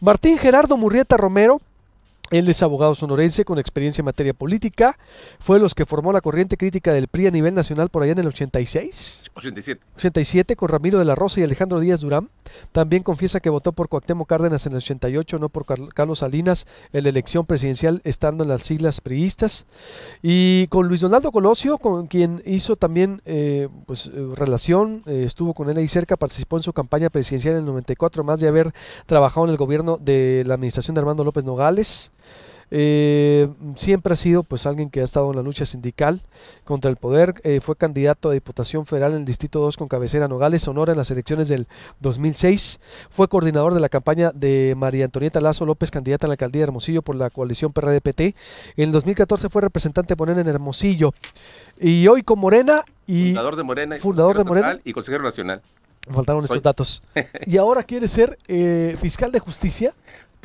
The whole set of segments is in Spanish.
Martín Gerardo Murrieta Romero él es abogado sonorense con experiencia en materia política. Fue los que formó la corriente crítica del PRI a nivel nacional por allá en el 86. 87. 87 con Ramiro de la Rosa y Alejandro Díaz Durán. También confiesa que votó por Cuauhtémoc Cárdenas en el 88, no por Carlos Salinas en la elección presidencial estando en las siglas priistas. Y con Luis Donaldo Colosio, con quien hizo también eh, pues, eh, relación, eh, estuvo con él ahí cerca, participó en su campaña presidencial en el 94, más de haber trabajado en el gobierno de la administración de Armando López Nogales. Eh, siempre ha sido pues alguien que ha estado en la lucha sindical contra el poder. Eh, fue candidato a Diputación Federal en el Distrito 2 con cabecera Nogales, Sonora en las elecciones del 2006. Fue coordinador de la campaña de María Antonieta Lazo López, candidata a la alcaldía de Hermosillo por la coalición PRDPT. En el 2014 fue representante poner en Hermosillo. Y hoy con Morena y... Fundador de Morena. Y consejero nacional. Faltaron esos datos. ¿Y ahora quiere ser eh, fiscal de justicia?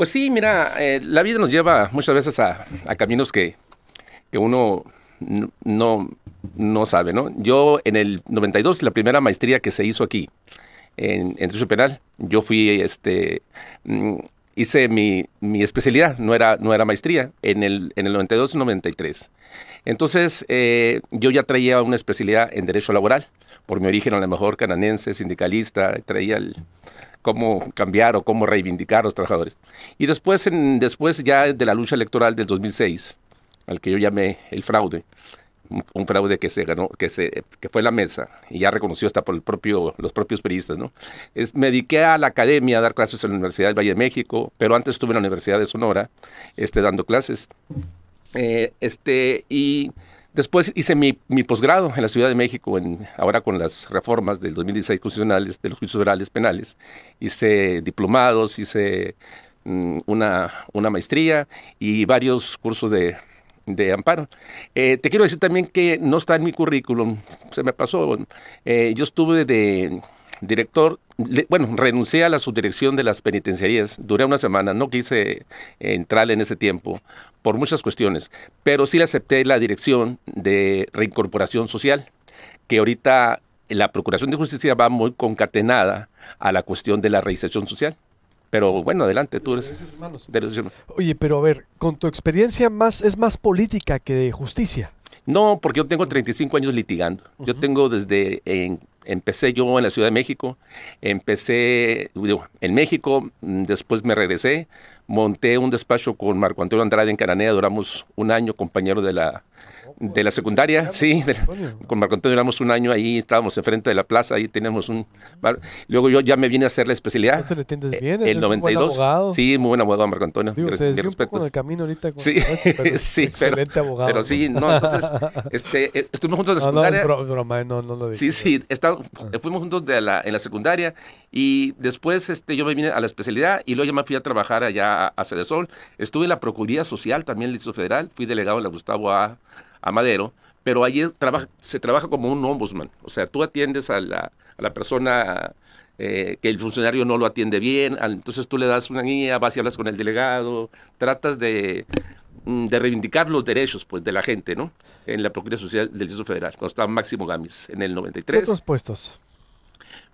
Pues sí, mira, eh, la vida nos lleva muchas veces a, caminos que, uno no, no sabe, ¿no? Yo en el 92, la primera maestría que se hizo aquí, en, en Derecho Penal, yo fui este, mm, hice mi, mi, especialidad, no era, no era maestría, en el, en el 92-93. Entonces, eh, yo ya traía una especialidad en Derecho Laboral, por mi origen a lo mejor cananense, sindicalista, traía el, cómo cambiar o cómo reivindicar a los trabajadores. Y después, en, después ya de la lucha electoral del 2006, al que yo llamé el fraude, un fraude que se ganó, que se que fue la mesa y ya reconoció hasta por el propio, los propios periodistas, ¿no? Es, me dediqué a la academia a dar clases en la Universidad del Valle de México, pero antes estuve en la Universidad de Sonora, este, dando clases, eh, este y Después hice mi, mi posgrado en la Ciudad de México, en, ahora con las reformas del 2016 constitucionales, de los juicios federales penales. Hice diplomados, hice mm, una, una maestría y varios cursos de de Amparo. Eh, te quiero decir también que no está en mi currículum, se me pasó. Eh, yo estuve de director, bueno, renuncié a la subdirección de las penitenciarías, duré una semana, no quise entrar en ese tiempo por muchas cuestiones, pero sí acepté la dirección de reincorporación social, que ahorita la Procuración de Justicia va muy concatenada a la cuestión de la reinserción social. Pero bueno, adelante, tú eres Oye, pero a ver, con tu experiencia más es más política que de justicia. No, porque yo tengo 35 años litigando. Yo tengo desde empecé yo en la Ciudad de México, empecé en México, mm, después me regresé, monté un despacho con Marco Antonio Andrade en Cananea, duramos un año compañero de la, de la secundaria, sí, con Marco Antonio duramos un año ahí, estábamos enfrente de la plaza, ahí teníamos un bar. Luego yo ya me vine a hacer la especialidad. Se eh, el, 92. sí, muy buen abogado Marco Antonio. un el camino ahorita. sí, pero sí, excelente abogado. Pero sí, no, entonces, este, eh, estuvimos juntos en la secundaria. Eh, no, no, lo dije. Sí, sí, ah. fuimos juntos de la, en la secundaria y después este, yo me vine a la especialidad y luego ya me fui a trabajar allá a, Sol Estuve en la Procuraduría Social, también en el Federal, fui delegado en la Gustavo A. Madero, pero allí se trabaja como un ombudsman, o sea, tú atiendes a la, persona eh, que el funcionario no lo atiende bien, entonces tú le das una guía, vas y hablas con el delegado, tratas de, mm, reivindicar los derechos pues, de la gente, ¿no? En la Procuraduría Social del Instituto Federal, cuando estaba Máximo Gamis, en el 93. ¿Qué puestos?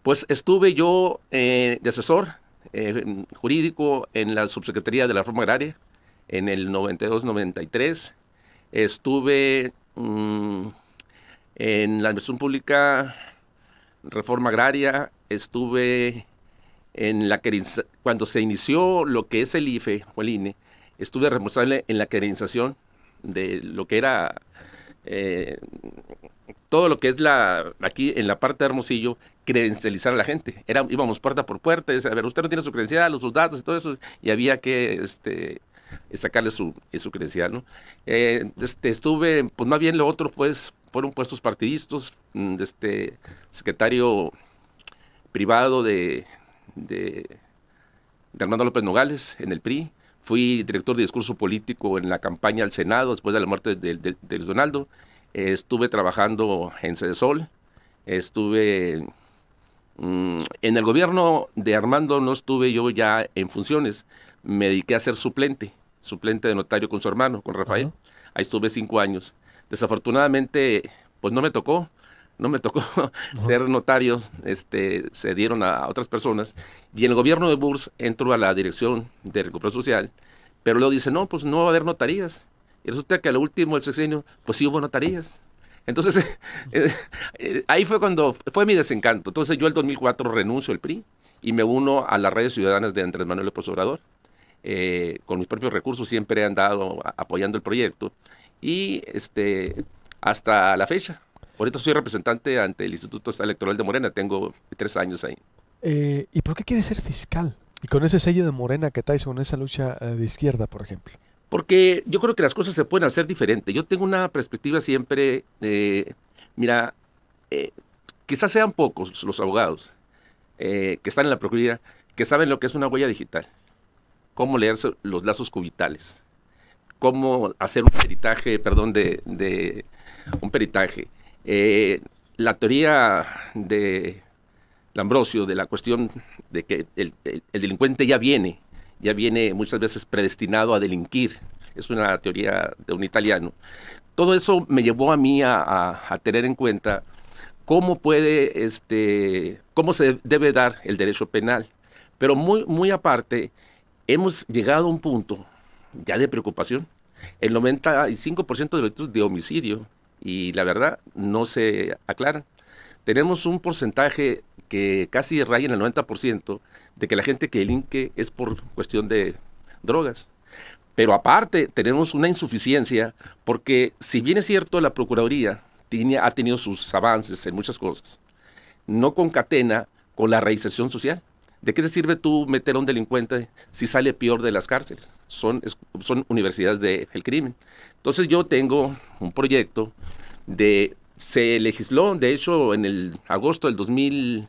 Pues estuve yo eh, de asesor eh, jurídico en la subsecretaría de la Reforma Agraria en el 92-93. Estuve mm, en la Administración Pública, Reforma Agraria, estuve en la cuando se inició lo que es el IFE o el INE, estuve responsable en la querenización de lo que era eh, todo lo que es la aquí en la parte de Hermosillo credencializar a la gente. Era, íbamos puerta por puerta, a ver, usted no tiene su credencial, sus datos y todo eso, y había que este, sacarle su, eh, credencial. ¿no? Eh, este, estuve, pues más bien lo otro, pues fueron puestos partidistas, mm, este, secretario privado de, de, Armando López Nogales en el PRI, fui director de discurso político en la campaña al Senado después de la muerte de, de Luis Donaldo estuve trabajando en Sol. estuve mm, en el gobierno de Armando no estuve yo ya en funciones, me dediqué a ser suplente, suplente de notario con su hermano, con Rafael. Ahí estuve cinco años. Desafortunadamente, pues no me tocó, no me tocó ser notario, este, se dieron a, otras personas. Y en el gobierno de Burs entró a la dirección de recuperación social, pero luego dice, no, pues no va a haber notarías. Y resulta que al último del sexenio, pues sí hubo notarías. Entonces, eh, eh, ahí fue cuando fue mi desencanto. Entonces yo el 2004 renuncio al PRI y me uno a las redes ciudadanas de Andrés Manuel López Obrador. Eh, con mis propios recursos siempre he andado apoyando el proyecto y este, hasta la fecha. Ahorita soy representante ante el Instituto Electoral de Morena, tengo tres años ahí. ¿Y por qué quieres ser fiscal? Y con ese sello de Morena que estáis con esa lucha de izquierda, por ejemplo. Porque yo creo que las cosas se pueden hacer diferente. Yo tengo una perspectiva siempre de, mira, eh, quizás sean pocos los abogados eh, que están en la Procuraduría que saben lo que es una huella digital, cómo leer los lazos cubitales, cómo hacer un peritaje, perdón, de, un peritaje. Eh, la teoría de Lambrosio de la cuestión de que el delincuente ya viene ya viene muchas veces predestinado a delinquir. Es una teoría de un italiano. Todo eso me llevó a mí a, tener en cuenta cómo puede, este, cómo se debe dar el derecho penal. Pero muy, muy aparte, hemos llegado a un punto ya de preocupación. El 95% de los delitos de homicidio, y la verdad, no se aclara. Tenemos un porcentaje que casi rayen el 90% de que la gente que delinque es por cuestión de drogas. Pero aparte tenemos una insuficiencia porque si bien es cierto la Procuraduría ha tenido sus avances en muchas cosas, no concatena con la reinserción social. ¿De qué te sirve tú meter a un delincuente si sale peor de las cárceles? Son, son universidades del crimen. Entonces yo tengo un proyecto de... Se legisló, de hecho, en el agosto del 2000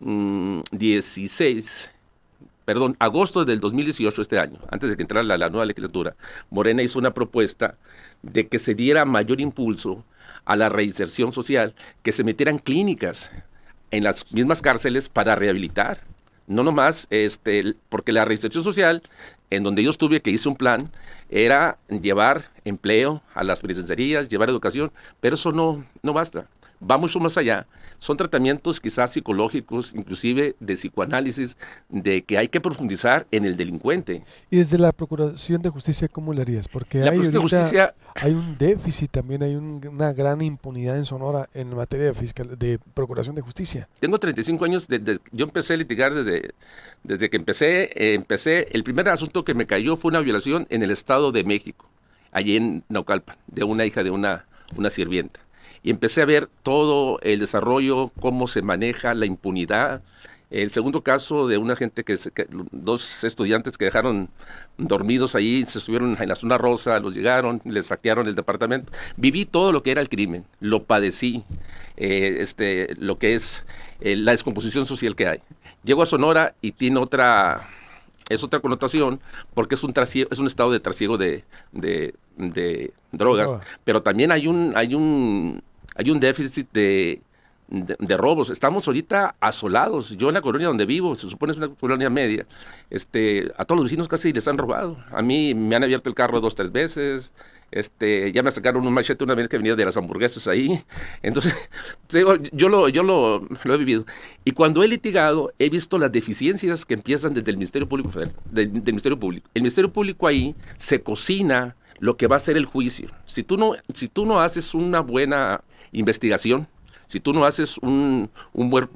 16, mm, perdón, agosto del 2018, este año, antes de que entrara la, nueva legislatura, Morena hizo una propuesta de que se diera mayor impulso a la reinserción social, que se metieran clínicas en las mismas cárceles para rehabilitar. No nomás, este, porque la reinserción social, en donde yo estuve, que hice un plan, era llevar empleo a las presenciarías, llevar educación, pero eso no, no basta va mucho más allá. Son tratamientos quizás psicológicos, inclusive de psicoanálisis, de que hay que profundizar en el delincuente. ¿Y desde la Procuración de Justicia cómo lo harías? Porque hay, un déficit también, hay una gran impunidad en Sonora en materia de, fiscal, de Procuración de Justicia. Tengo 35 años, yo empecé a litigar desde, desde que empecé, eh, empecé, el primer asunto que me cayó fue una violación en el Estado de México, allí en Naucalpan, de una hija de una, una sirvienta y empecé a ver todo el desarrollo, cómo se maneja la impunidad. El segundo caso de una gente que, dos estudiantes que dejaron dormidos ahí, se subieron en la zona rosa, los llegaron, les saquearon el departamento. Viví todo lo que era el crimen, lo padecí, eh, este, lo que es eh, la descomposición social que hay. Llego a Sonora y tiene otra, es otra connotación porque es un es un estado de trasiego de, drogas, pero también hay un hay un hay un déficit de, de, robos. Estamos ahorita asolados. Yo en la colonia donde vivo, se supone es una colonia media, este, a todos los vecinos casi les han robado. A mí me han abierto el carro dos, tres veces. Este, ya me sacaron un machete una vez que venía de las hamburguesas ahí. Entonces, yo, lo, yo lo, lo he vivido. Y cuando he litigado, he visto las deficiencias que empiezan desde el Ministerio Público Federal, del Ministerio Público. El Ministerio Público ahí se cocina lo que va a ser el juicio. Si tú no, si tú no haces una buena investigación, si tú no haces un, un, buen,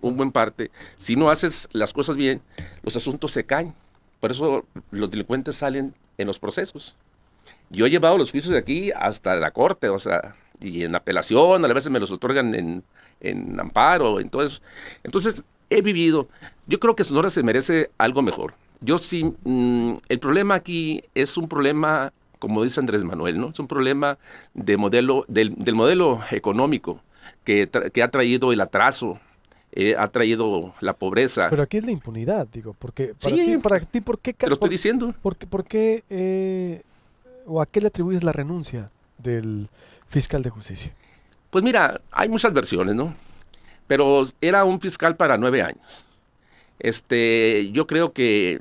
buen parte, si no haces las cosas bien, los asuntos se caen. Por eso los delincuentes salen en los procesos. Yo he llevado los juicios de aquí hasta la corte, o sea, y en apelación, a veces me los otorgan en, en amparo, entonces, entonces he vivido. Yo creo que Sonora se merece algo mejor. Yo sí, mm, el problema aquí es un problema como dice Andrés Manuel, ¿no? Es un problema del, modelo económico que, ha traído el atraso, eh, ha traído la pobreza. Pero aquí es la impunidad, digo, porque para, para ti, ¿por qué? Te lo estoy diciendo. ¿Por, por qué, eh, o a qué le atribuyes la renuncia del fiscal de justicia? Pues mira, hay muchas versiones, ¿no? Pero era un fiscal para nueve años. Este, yo creo que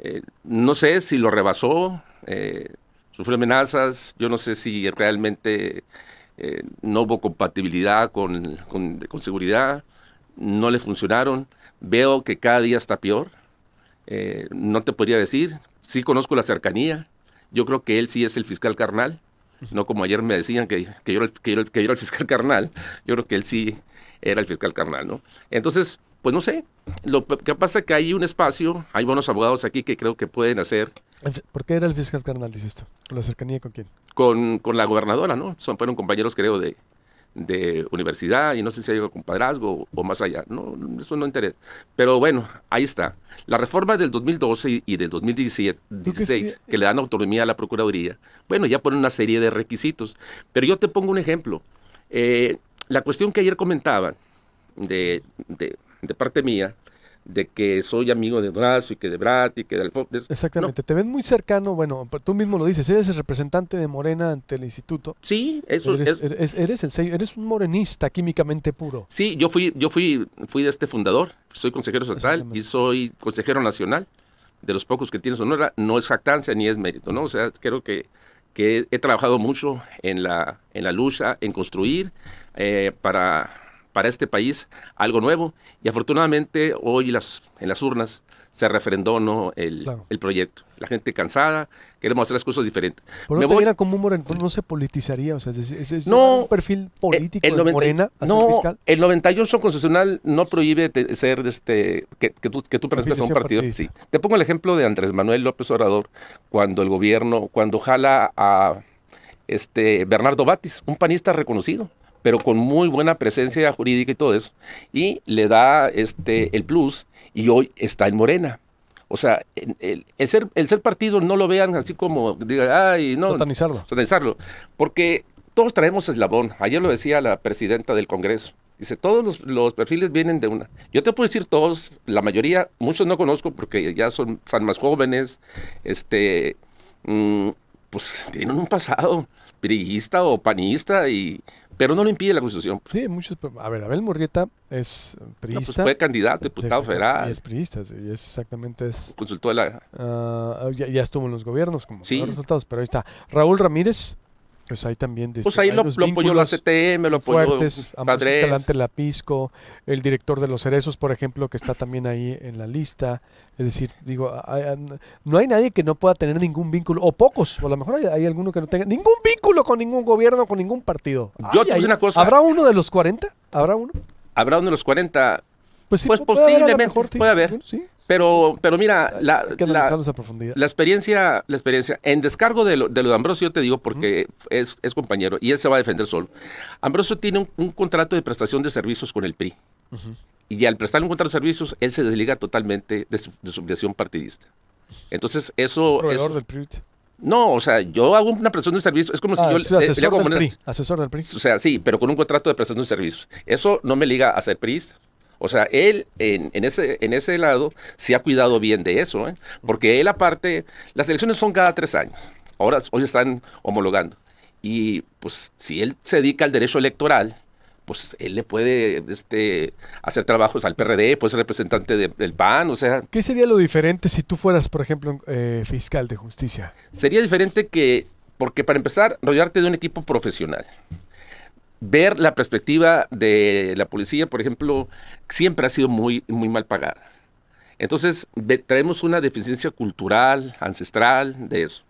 eh, no sé si lo rebasó, eh, sufrió amenazas, yo no sé si realmente eh, no hubo compatibilidad con, seguridad, no le funcionaron, veo que cada día está peor, eh, no te podría decir, sí conozco la cercanía, yo creo que él sí es el fiscal carnal, no como ayer me decían que, que, yo, era el fiscal carnal, yo creo que él sí era el fiscal carnal, ¿no? Entonces, pues no sé, lo que pasa es que hay un espacio, hay buenos abogados aquí que creo que pueden hacer ¿Por qué era el fiscal carnal, dice esto? la cercanía con quién? Con, la gobernadora, ¿no? Son, fueron compañeros, creo, de, de universidad y no sé si un compadrazgo o más allá. No, eso no interesa. Pero bueno, ahí está. La reforma del 2012 y del 2016 16, que le dan autonomía a la Procuraduría, bueno, ya pone una serie de requisitos. Pero yo te pongo un ejemplo. Eh, la cuestión que ayer comentaba de, de parte mía de que soy amigo de Brazo y que de Brat y que del... De... Exactamente, te ven muy cercano, bueno, tú mismo lo dices, eres el representante de Morena ante el instituto. Sí, eso eres, es... Eres, un morenista químicamente puro. Sí, yo fui, yo fui, fui de este fundador, soy consejero central y soy consejero nacional, de los pocos que tiene Sonora, no es jactancia ni es mérito, ¿no? O sea, creo que, que he trabajado mucho en la, en la lucha, en construir eh, para para este país algo nuevo y afortunadamente hoy en las urnas se refrendó no el, proyecto. La gente cansada, queremos hacer las cosas diferentes. ¿Por Me voy... no se politizaría? O sea, ¿es, un perfil eh, político el, de Morena no, El 98 constitucional no prohíbe ser este, que, tú, que pertenezcas a un partido. Sí. Te pongo el ejemplo de Andrés Manuel López Obrador cuando el gobierno, cuando jala a este Bernardo Batis, un panista reconocido pero con muy buena presencia jurídica y todo eso, y le da este, el plus y hoy está en Morena. O sea, el, ser, el ser partido no lo vean así como, digan, ay, no. Satanizarlo. Satanizarlo. Porque todos traemos eslabón. Ayer lo decía la presidenta del Congreso. Dice, todos los, perfiles vienen de una. Yo te puedo decir todos, la mayoría, muchos no conozco porque ya son, son más jóvenes, este, mm, pues tienen un pasado perillista o panista y pero no lo impide la Constitución. Sí, muchos. A ver, Abel Murrieta es periodista. No, pues fue candidato, diputado federal. es periodista, y es exactamente. Es, Consultó la. Ah, ya, estuvo en los gobiernos, como sí. los resultados, pero ahí está. Raúl Ramírez, pues, pues ahí también. pues ahí lo, apoyó la CTM, lo apoyó fuertes, Lapisco, el director de los Cerezos, por ejemplo, que está también ahí en la lista. Es decir, digo, no hay nadie que no pueda tener ningún vínculo, o pocos, o a lo mejor hay, alguno que no tenga ningún vínculo con ningún gobierno, con ningún partido. Yo te una cosa. ¿Habrá uno de los 40? ¿Habrá uno? Habrá uno de los 40. Pues, sí, posiblemente pues puede haber. pero, pero mira, la, la, experiencia, la experiencia, en descargo de lo, de, Ambrosio, yo te digo porque es, compañero y él se va a defender solo. Ambrosio tiene un, contrato de prestación de servicios con el PRI. Y al prestar un contrato de servicios, él se desliga totalmente de su, obligación partidista. Entonces, eso. Es del PRI. No, o sea, yo hago una prestación de servicios. Es como si ah, yo le, del PRI, asesor del PRI. O sea, sí, pero con un contrato de prestación de servicios. Eso no me liga a ser PRIista. O sea, él en, ese, en ese lado se ha cuidado bien de eso, ¿eh? porque él aparte, las elecciones son cada tres años, ahora hoy están homologando. Y pues si él se dedica al derecho electoral, pues él le puede este, hacer trabajos al PRD, puede ser representante del PAN, o sea... ¿Qué sería lo diferente si tú fueras, por ejemplo, eh, fiscal de justicia? Sería diferente que, porque para empezar, rodearte de un equipo profesional ver la perspectiva de la policía, por ejemplo, siempre ha sido muy, muy mal pagada. Entonces, traemos una deficiencia cultural, ancestral, de eso.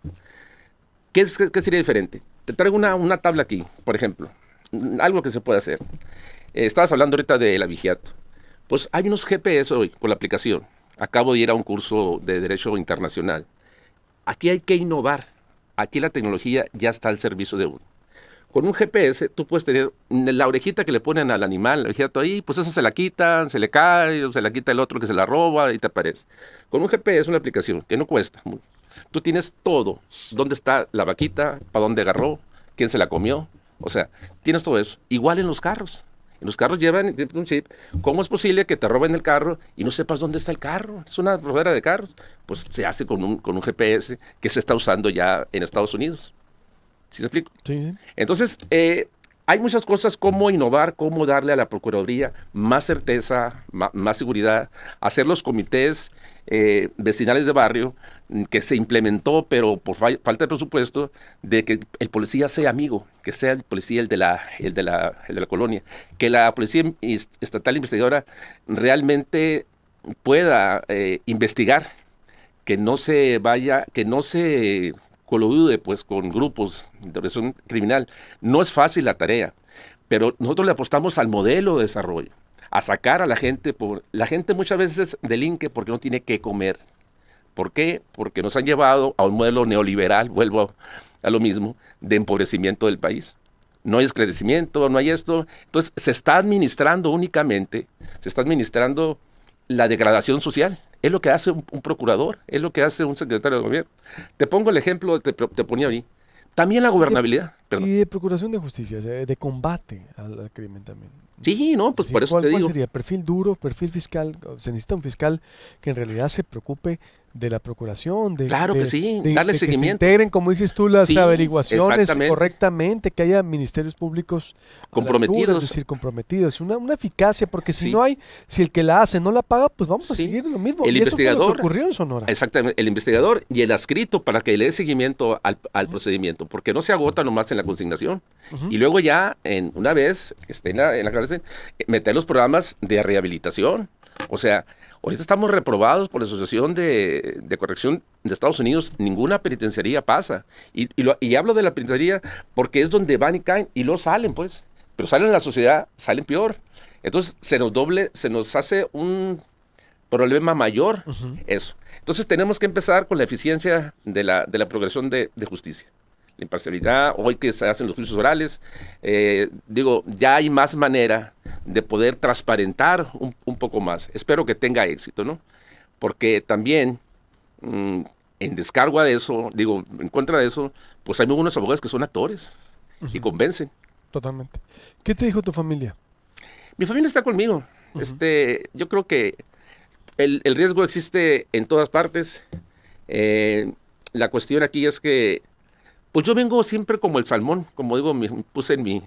¿Qué, sería diferente? Te traigo una, tabla aquí, por ejemplo, mm, algo que se puede hacer. Eh, estabas hablando ahorita de la vigiato. Pues hay unos GPS hoy con la aplicación. Acabo de ir a un curso de Derecho Internacional. Aquí hay que innovar. Aquí la tecnología ya está al servicio de uno. Con un GPS tú puedes tener la orejita que le ponen al animal, la orejita ahí, pues esa se la quitan, se le cae, o se la quita el otro que se la roba y te aparece. Con un GPS es una aplicación que no cuesta. Tú tienes todo, dónde está la vaquita, para dónde agarró, quién se la comió, o sea, tienes todo eso. Igual en los carros. En los carros llevan un chip. ¿Cómo es posible que te roben el carro y no sepas dónde está el carro? Es una rodera de carros. Pues se hace con un, con un GPS que se está usando ya en Estados Unidos explico? Entonces, eh, hay muchas cosas como innovar, cómo darle a la Procuraduría más certeza, más, seguridad, hacer los comités eh, vecinales de barrio que se implementó, pero por falta de presupuesto, de que el policía sea amigo, que sea el policía el de la, el de la, colonia, que la Policía Estatal Investigadora realmente pueda eh, investigar, que no se vaya, que no se Coludido pues, con grupos de criminal. No es fácil la tarea, pero nosotros le apostamos al modelo de desarrollo, a sacar a la gente por La gente muchas veces delinque porque no tiene que comer. ¿Por qué? Porque nos han llevado a un modelo neoliberal, vuelvo a, a lo mismo, de empobrecimiento del país. No hay esclarecimiento, no hay esto. Entonces se está administrando únicamente, se está administrando la degradación social. Es lo que hace un, procurador, es lo que hace un secretario de gobierno. Te pongo el ejemplo te, te ponía ahí. También la gobernabilidad. Y de, procuración de justicia, de combate al, crimen también. Sí, no, pues por eso te digo. sería? ¿Perfil duro, perfil fiscal? Se necesita un fiscal que en realidad se preocupe de la procuración, de, claro que sí, darle seguimiento. Que se integren, como dices tú, las averiguaciones correctamente, que haya ministerios públicos comprometidos, es decir, comprometidos, una, una eficacia, porque si no hay, si el que la hace no la paga, pues vamos a seguir lo mismo. El investigador lo ocurrió en Sonora. Exactamente, el investigador y el adscrito para que le dé seguimiento al, procedimiento, porque no se agota nomás en la consignación y luego ya en una vez que esté en la, en eh, meter los programas de rehabilitación, o sea, Ahorita estamos reprobados por la Asociación de, de Corrección de Estados Unidos. Ninguna penitenciaría pasa. Y, y, hablo de la penitenciaría porque es donde van y caen y lo salen, pues. Pero salen a la sociedad, salen peor. Entonces se nos doble, se nos hace un problema mayor eso. Entonces tenemos que empezar con la eficiencia de la, de la progresión de justicia la imparcialidad, hoy que se hacen los juicios orales, eh, digo, ya hay más manera de poder transparentar un, poco más. Espero que tenga éxito, ¿no? Porque también, mm, en descargo de eso, digo, en contra de eso, pues hay algunos abogados que son actores y convencen. Totalmente. ¿Qué te dijo tu familia? Mi familia está conmigo. este, yo creo que el, riesgo existe en todas partes. Eh, la cuestión aquí es que pues yo vengo siempre como el salmón, como digo, puse en mi...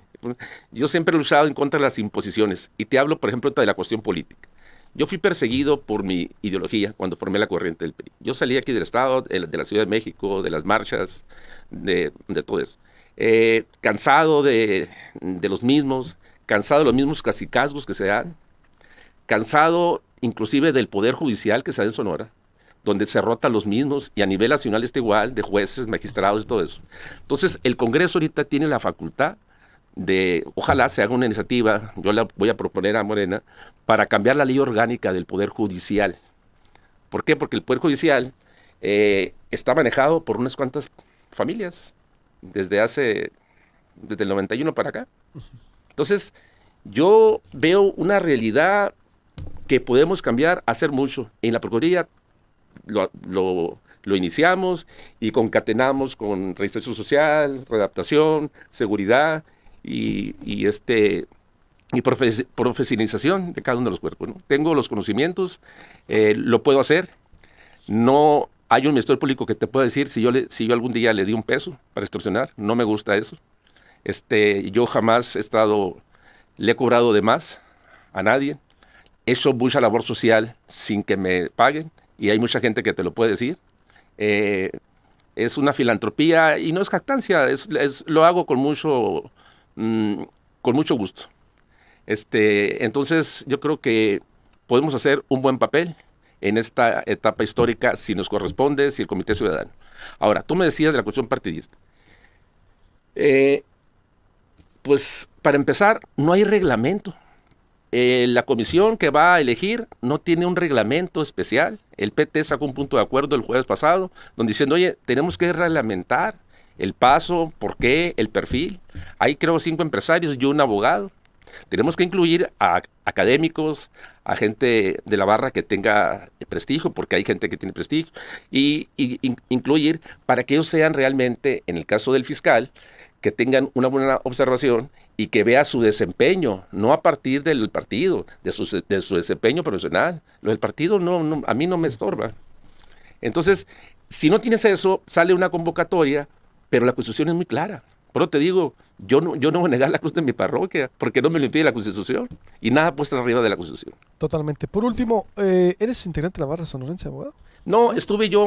Yo siempre he luchado en contra de las imposiciones y te hablo, por ejemplo, de la cuestión política. Yo fui perseguido por mi ideología cuando formé la corriente del PRI. Yo salí aquí del Estado, de la Ciudad de México, de las marchas, de, todo eso. Eh, cansado de, los mismos, cansado de los mismos casicazgos que se dan, cansado inclusive del poder judicial que se da en Sonora, donde se rota los mismos y a nivel nacional está igual, de jueces, magistrados y todo eso. Entonces, el Congreso ahorita tiene la facultad de, ojalá se haga una iniciativa, yo la voy a proponer a Morena, para cambiar la ley orgánica del Poder Judicial. ¿Por qué? Porque el Poder Judicial eh, está manejado por unas cuantas familias desde hace, desde el 91 para acá. Entonces, yo veo una realidad que podemos cambiar, hacer mucho. En la Procuraduría lo, iniciamos y concatenamos con registro social, redaptación, seguridad y, este y profesionalización de cada uno de los cuerpos. Tengo los conocimientos, eh, lo puedo hacer. No hay un ministerio público que te pueda decir si yo, si yo algún día le di un peso para extorsionar. No me gusta eso. Este, yo jamás he estado, le he cobrado de más a nadie. He hecho mucha labor social sin que me paguen y hay mucha gente que te lo puede decir. Eh, es una filantropía y no es jactancia, es, lo hago con mucho, mm, con mucho gusto. Este, entonces yo creo que podemos hacer un buen papel en esta etapa histórica si nos corresponde, si el Comité Ciudadano. Ahora, tú me decías de la cuestión partidista. Eh, pues para empezar, no hay reglamento. Eh, la comisión que va a elegir no tiene un reglamento especial. El PT sacó un punto de acuerdo el jueves pasado, donde diciendo, oye, tenemos que reglamentar el paso, por qué, el perfil. Hay creo cinco empresarios y un abogado. Tenemos que incluir a académicos, a gente de la barra que tenga prestigio, porque hay gente que tiene prestigio, y, incluir para que ellos sean realmente, en el caso del fiscal, que tengan una buena observación y que vea su desempeño, no a partir del partido, de su, de su desempeño profesional. Lo del partido no, a mí no me estorba. Entonces, si no tienes eso, sale una convocatoria, pero la constitución es muy clara. Pero te digo, yo no, yo no voy a negar la cruz de mi parroquia, porque no me lo impide la constitución. Y nada puesta arriba de la constitución. Totalmente. Por último, eh, ¿eres integrante de la barra de abogado? No, estuve yo,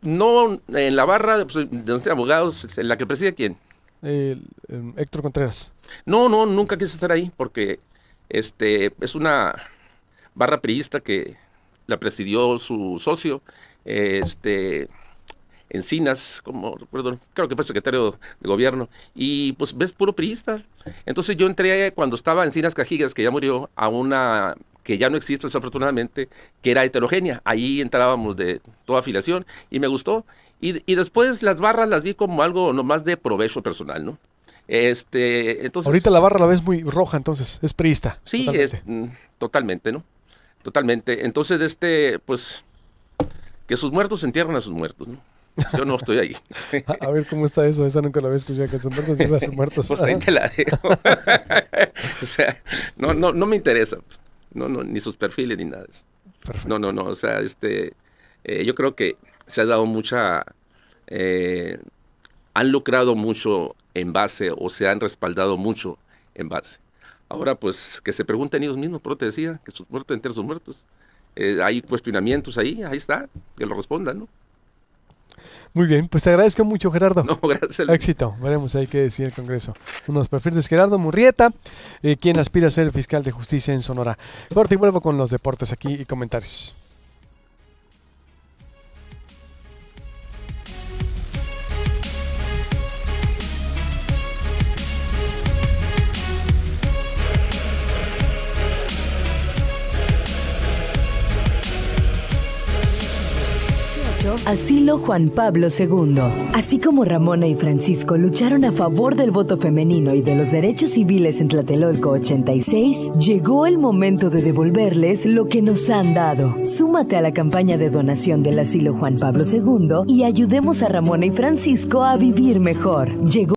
no en la barra pues, de, de abogados, en la que preside quién eh, Héctor Contreras? No, no, nunca quise estar ahí porque este, es una barra priista que la presidió su socio, este, Encinas, como creo que fue secretario de gobierno, y pues ves puro priista. Entonces yo entré cuando estaba Encinas Cajigas, que ya murió, a una que ya no existe desafortunadamente, que era heterogénea. Ahí entrábamos de toda afiliación y me gustó. Y, después las barras las vi como algo nomás de provecho personal, ¿no? Este, entonces... Ahorita la barra la ves muy roja, entonces, es priista. Sí, totalmente. Es, mm, totalmente, ¿no? Totalmente. Entonces, este, pues, que sus muertos entierran a sus muertos, ¿no? Yo no estoy ahí. A, ver cómo está eso, esa nunca la había escuchado, que sus muertos entierran a sus muertos. Pues ahí ah. te la dejo. o sea, no, no, no me interesa, pues. no, no, ni sus perfiles ni nada eso. No, no, no, o sea, este, eh, yo creo que se ha dado mucha, eh, han lucrado mucho en base o se han respaldado mucho en base. Ahora, pues, que se pregunten ellos mismos, pero te decía, que sus muertos entre sus muertos. Eh, hay cuestionamientos ahí, ahí está, que lo respondan, ¿no? Muy bien, pues te agradezco mucho, Gerardo. No, gracias. Éxito, veremos ahí que decir, el Congreso. Unos perfiles, Gerardo Murrieta, eh, quien aspira a ser el fiscal de justicia en Sonora. Por y vuelvo con los deportes aquí y comentarios. Asilo Juan Pablo II. Así como Ramona y Francisco lucharon a favor del voto femenino y de los derechos civiles en Tlatelolco 86, llegó el momento de devolverles lo que nos han dado. Súmate a la campaña de donación del Asilo Juan Pablo II y ayudemos a Ramona y Francisco a vivir mejor. Llegó